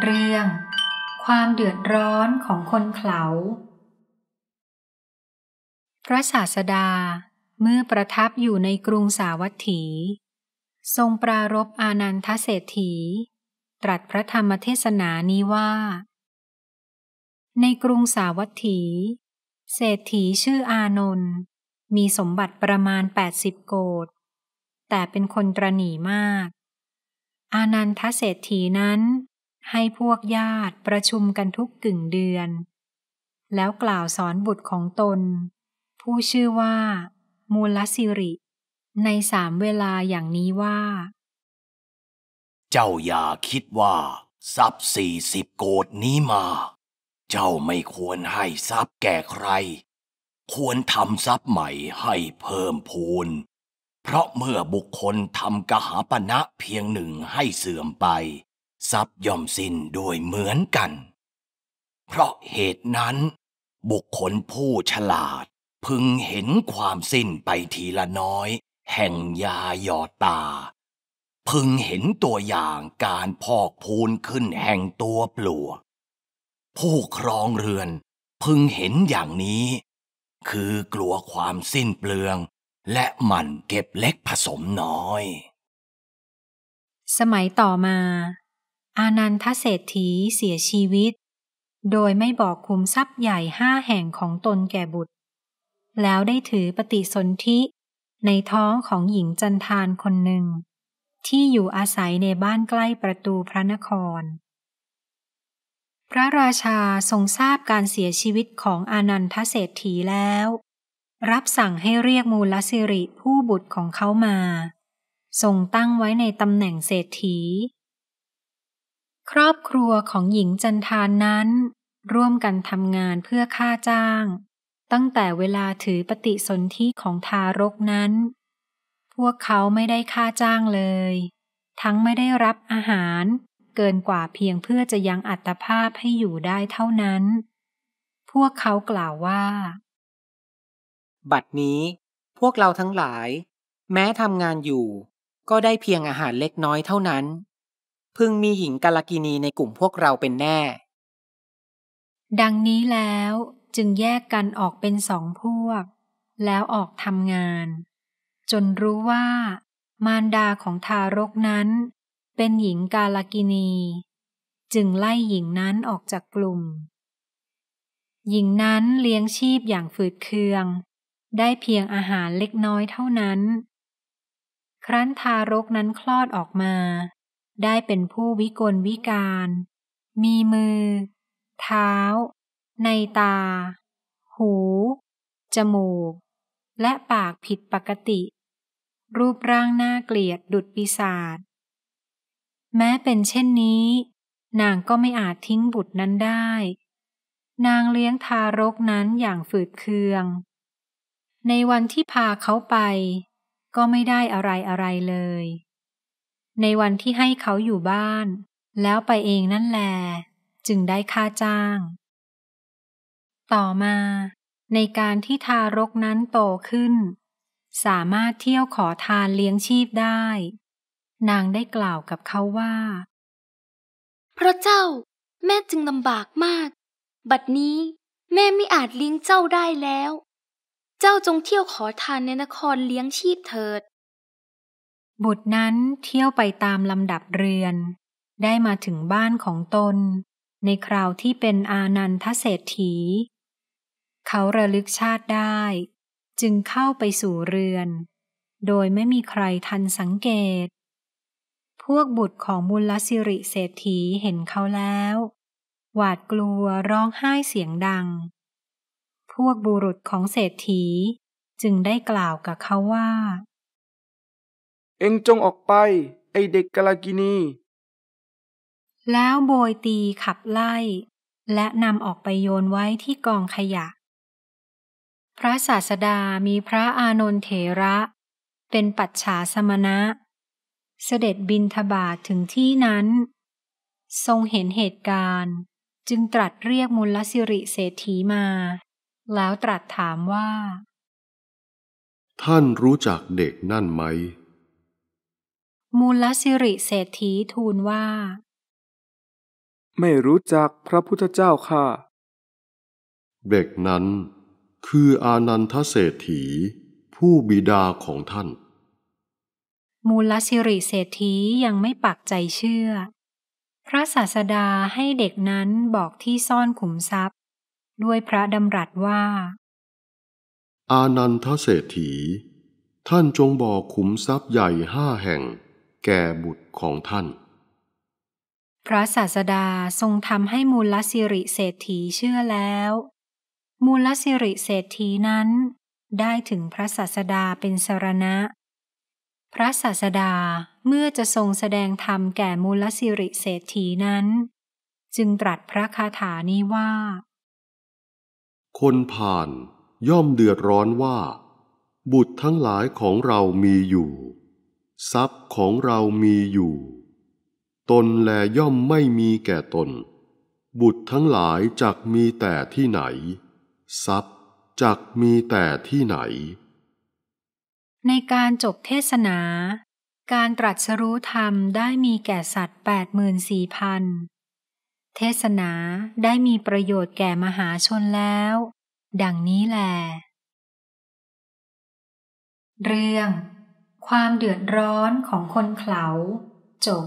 เรื่องความเดือดร้อนของคนเขาพระศาสดาเมื่อประทับอยู่ในกรุงสาวัตถี ทรงปรารบอานันทเศรษฐี ตรัสพระธรรมเทศนานี้ว่า ในกรุงสาวัตถี เศรษฐีชื่ออานนท์มีสมบัติประมาณ 80 โกดแต่เป็นคนตรหนีมาก อานันทเศรษฐีนั้นให้พวกญาติประชุมกันทุกกึ่งเดือน แล้วกล่าวสอนบุตรของตน ผู้ชื่อว่า มูลสิริ ในสามเวลาอย่างนี้ว่า เจ้าอย่าคิดว่า ทรัพย์สี่สิบโกดนี้มา เจ้าไม่ควรให้ทรัพย์แก่ใคร ควรทำทรัพย์ใหม่ให้เพิ่มพูน เพราะเมื่อบุคคลทำกหาปณะเพียงหนึ่งให้เสื่อมไปทรัพย์ย่อมสิ้นโดยเหมือนกัน เพราะเหตุนั้น บุคคลผู้ฉลาดพึงเห็นความสิ้นไปทีละน้อย แห่งยาหยอดตา พึงเห็นตัวอย่างการพอกพูนขึ้นแห่งตัวปลวกผู้ครองเรือนพึงเห็นอย่างนี้ คือกลัวความสิ้นเปลือง และหมั่นเก็บเล็กผสมน้อย สมัยต่อมาอานันทเศรษฐีเสียชีวิต โดยไม่บอกคุมทรัพย์ใหญ่ห้าแห่งของตนแก่บุตร แล้วได้ถือปฏิสนธิในท้องของหญิงจันทานคนหนึ่ง ที่อยู่อาศัยในบ้านใกล้ประตูพระนคร พระราชาทรงทราบการเสียชีวิตของอานันทเศรษฐีแล้ว รับสั่งให้เรียกมูลสิริผู้บุตรของเขามา ทรงตั้งไว้ในตำแหน่งเศรษฐีครอบครัวของหญิงจันทานนั้น ร่วมกันทำงานเพื่อค่าจ้าง ตั้งแต่เวลาถือปฏิสนธิของทารกนั้น พวกเขาไม่ได้ค่าจ้างเลย ทั้งไม่ได้รับอาหารเกินกว่าเพียงเพื่อจะยังอัตภาพให้อยู่ได้เท่านั้น พวกเขากล่าวว่า บัดนี้ พวกเราทั้งหลาย แม้ทำงานอยู่ ก็ได้เพียงอาหารเล็กน้อยเท่านั้นพึงมีหิงกาลกินีในกลุ่มพวกเราเป็นแน่ ดังนี้แล้วจึงแยกกันออกเป็นสองพวก แล้วออกทำงาน จนรู้ว่า มารดาของทารกนั้นเป็นหญิงกาลกินี จึงไล่หญิงนั้นออกจากกลุ่ม หญิงนั้นเลี้ยงชีพอย่างฝืดเคืองได้เพียงอาหารเล็กน้อยเท่านั้น ครั้นทารกนั้นคลอดออกมาได้เป็นผู้วิกลวิการ มีมือ เท้า ในตา หู จมูก และปากผิดปกติ รูปร่างหน้าเกลียดดุดปีศาจแม้เป็นเช่นนี้ นางก็ไม่อาจทิ้งบุตรนั้นได้ นางเลี้ยงทารกนั้นอย่างฝืดเคือง ในวันที่พาเขาไป ก็ไม่ได้อะไรอะไรเลยในวันที่ให้เขาอยู่บ้าน แล้วไปเองนั่นแล จึงได้ค่าจ้าง ต่อมา ในการที่ทารกนั้นโตขึ้น สามารถเที่ยวขอทานเลี้ยงชีพได้ นางได้กล่าวกับเขาว่า พระเจ้าแม่จึงลำบากมาก บัดนี้แม่ไม่อาจเลี้ยงเจ้าได้แล้ว เจ้าจงเที่ยวขอทานในนครเลี้ยงชีพเถิดบุตรนั้นเที่ยวไปตามลำดับเรือน ได้มาถึงบ้านของตน ในคราวที่เป็นอานันทเศรษฐี เขาระลึกชาติได้ จึงเข้าไปสู่เรือน โดยไม่มีใครทันสังเกต พวกบุตรของมูลสิริเศรษฐีเห็นเขาแล้ว หวาดกลัวร้องไห้เสียงดัง พวกบุรุษของเศรษฐีจึงได้กล่าวกับเขาว่าเอ็งจงออกไป ไอเด็กกะลากินี แล้วโบยตีขับไล่ และนำออกไปโยนไว้ที่กองขยะ พระศาสดามีพระอานนทเถระ เป็นปัจฉาสมณะเสด็จบินทบาทถึงที่นั้น ทรงเห็นเหตุการณ์จึงตรัสเรียกมุลสิริเศรษฐีมา แล้วตรัสถามว่า ท่านรู้จักเด็กนั่นไหมมูลสิริเศรษฐีทูลว่า ไม่รู้จักพระพุทธเจ้าค่ะ เด็กนั้นคืออานันทเศรษฐี ผู้บิดาของท่าน มูลสิริเศรษฐียังไม่ปักใจเชื่อ พระศาสดาให้เด็กนั้นบอกที่ซ่อนขุมทรัพย์ ด้วยพระดำรัสว่า อานันทเศรษฐีท่านจงบอกขุมทรัพย์ใหญ่ห้าแห่งแก่บุตรของท่าน พระศาสดาทรงทำให้มูลสิริเศรษฐีเชื่อแล้ว มูลสิริเศรษฐีนั้น ได้ถึงพระศาสดาเป็นสรณะ พระศาสดาเมื่อจะทรงแสดงธรรมแก่มูลสิริเศรษฐีนั้น จึงตรัสพระคาถานี้ว่า คนผ่านย่อมเดือดร้อนว่า บุตรทั้งหลายของเรามีอยู่ทรัพย์ของเรามีอยู่ ตนแลย่อมไม่มีแก่ตน บุตรทั้งหลายจักมีแต่ที่ไหน ทรัพย์จักมีแต่ที่ไหน ในการจบเทศนา การตรัสรู้ธรรมได้มีแก่สัตว์ 84,000พันเทศนาได้มีประโยชน์แก่มหาชนแล้ว ดังนี้แล เรื่องความเดือดร้อนของคนเขาจบ